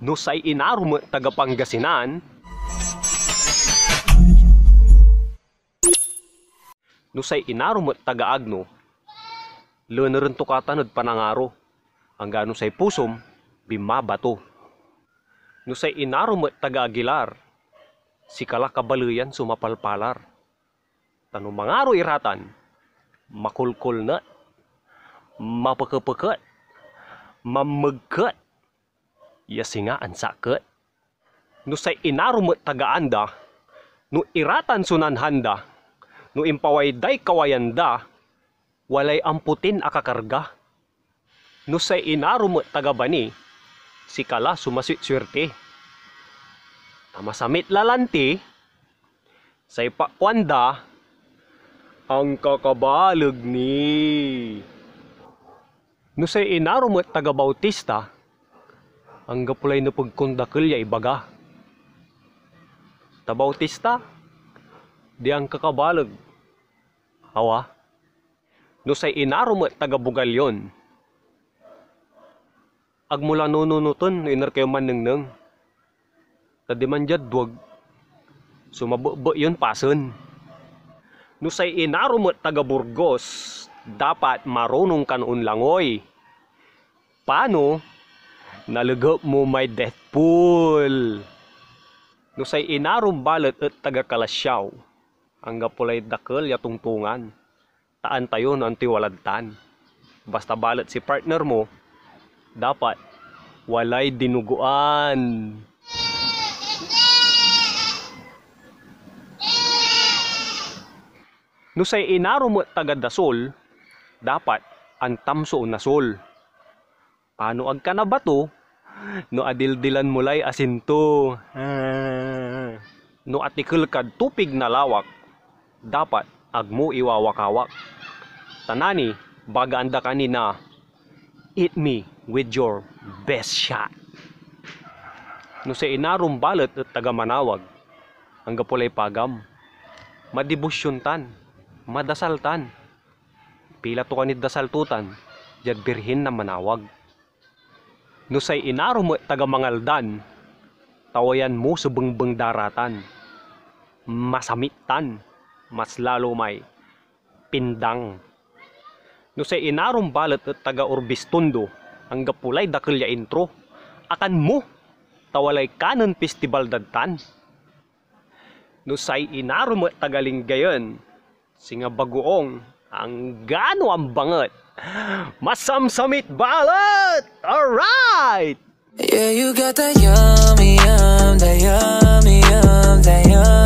Nusay inarum tagapanggasinan Nusay inarum tagaagno Lunarin katanod panangaro Ang gano say pusom bimabato Nusay inarum tagaagilar Sikala kabaluyan sumapalpalar Tanong mangaro iratan Makulkul na Mapakapakat Mamagkat yasingaan sakit. No sa inarum tagaanda, no iratan sunan sunanhanda, no impawayday kawayanda, walay amputin akakarga. No sa inarum tagabani, si kala sumasit swerte. Tamasamit lalanti, sa ipakwanda, ang kakabalag ni. No sa inarum tagabautista, ang pulay no pagkundakil ya ibaga. Tabautista, di ang kakabalag. awa no sa inarom at tagabugal yon. Agmula no inar kayo man nang nang Tadimanjad duwag, sumababa yon pasan. No sa inarom at tagaburgos, dapat marunong kanun langoy. Paano nalugop mo my death pool. No say inarum balot at taga kalasyaw. Ang gapulay dakol yatungtungan. Taan tayo no antiwaladtan. Basta balot si partner mo, dapat walay dinuguan. No say inarom at taga dasol, dapat ang tamso nasol. sol Panuag ka na ba to? No adildilan mulay asinto. No atikul kad tupig na lawak. Dapat agmo iwawakawak. Tanani, baga anda kanina. Eat me with your best shot. No sa inarum balot at taga manawag. Ang gapulay pagam. Madibusyon tan. Madasal tan. Pila to kanid dasal tutan. Jad birhin na manawag. Nusay inaro mo taga mangaldan, tawayan mo subungbang daratan. Masamitan, mas lalo may pindang. Nusay inarom balat at taga orbistundo, ang gapulay dakilya intro. Akan mo, tawalay kanon festival dadtan. Nusay inarom at tagaling gayon, singa bagoong, ang gano ang bangat Masam Summit Ballad! Alright! Yeah, you got that yummy yum, that yummy yum, that yum.